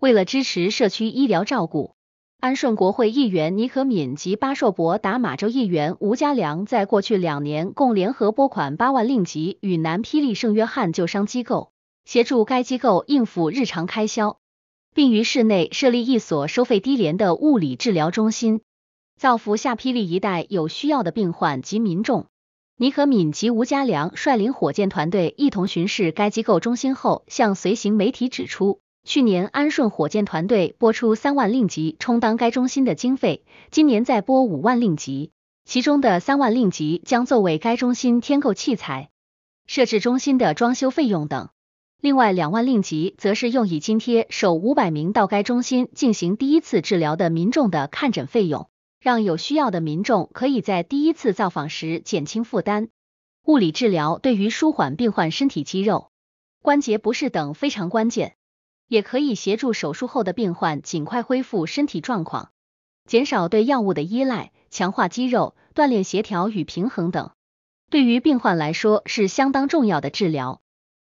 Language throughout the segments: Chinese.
为了支持社区医疗照顾，安顺国会议员尼可敏及巴硕博达马州议员吴家良在过去两年共联合拨款八万令吉与南霹雳圣约翰救伤机构，协助该机构应付日常开销，并于市内设立一所收费低廉的物理治疗中心，造福下霹雳一带有需要的病患及民众。尼可敏及吴家良率领火箭团队一同巡视该机构中心后，向随行媒体指出。去年安顺火箭团队拨出三万令吉充当该中心的经费，今年再拨五万令吉，其中的三万令吉将作为该中心添购器材、设置中心的装修费用等，另外两万令吉则是用以津贴首五百名到该中心进行第一次治疗的民众的看诊费用，让有需要的民众可以在第一次造访时减轻负担。物理治疗对于舒缓病患身体肌肉、关节不适等非常关键。也可以协助手术后的病患尽快恢复身体状况，减少对药物的依赖，强化肌肉、锻炼协调与平衡等，对于病患来说是相当重要的治疗。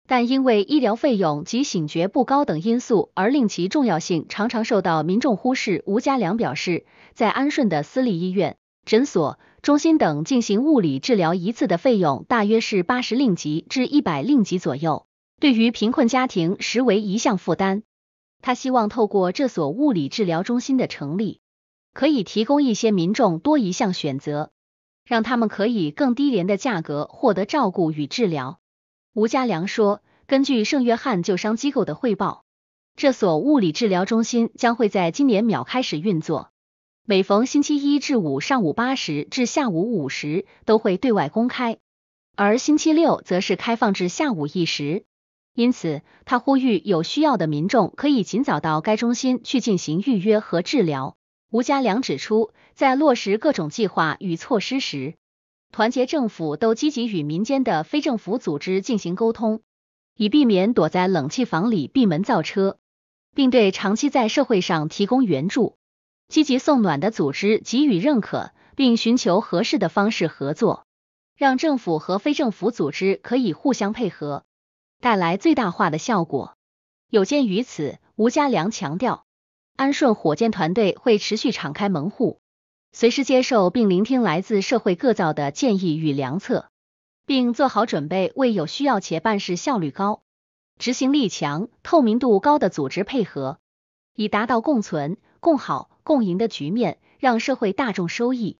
但因为医疗费用及醒觉不高等因素，而令其重要性常常受到民众忽视。吴家良表示，在安顺的私立医院、诊所、中心等进行物理治疗一次的费用大约是八十令吉至一百令吉左右。对于贫困家庭，实为一项负担。他希望透过这所物理治疗中心的成立，可以提供一些民众多一项选择，让他们可以更低廉的价格获得照顾与治疗。吴家良说，根据圣约翰救伤机构的汇报，这所物理治疗中心将会在今年秒开始运作，每逢星期一至五上午八时至下午五时都会对外公开，而星期六则是开放至下午一时。因此，他呼吁有需要的民众可以尽早到该中心去进行预约和治疗。吴家良指出，在落实各种计划与措施时，团结政府都积极与民间的非政府组织进行沟通，以避免躲在冷气房里闭门造车，并对长期在社会上提供援助、积极送暖的组织给予认可，并寻求合适的方式合作，让政府和非政府组织可以互相配合。带来最大化的效果。有鉴于此，吴家良强调，安顺火箭团队会持续敞开门户，随时接受并聆听来自社会各造的建议与良策，并做好准备为有需要且办事效率高、执行力强、透明度高的组织配合，以达到共存、共好、共赢的局面，让社会大众收益。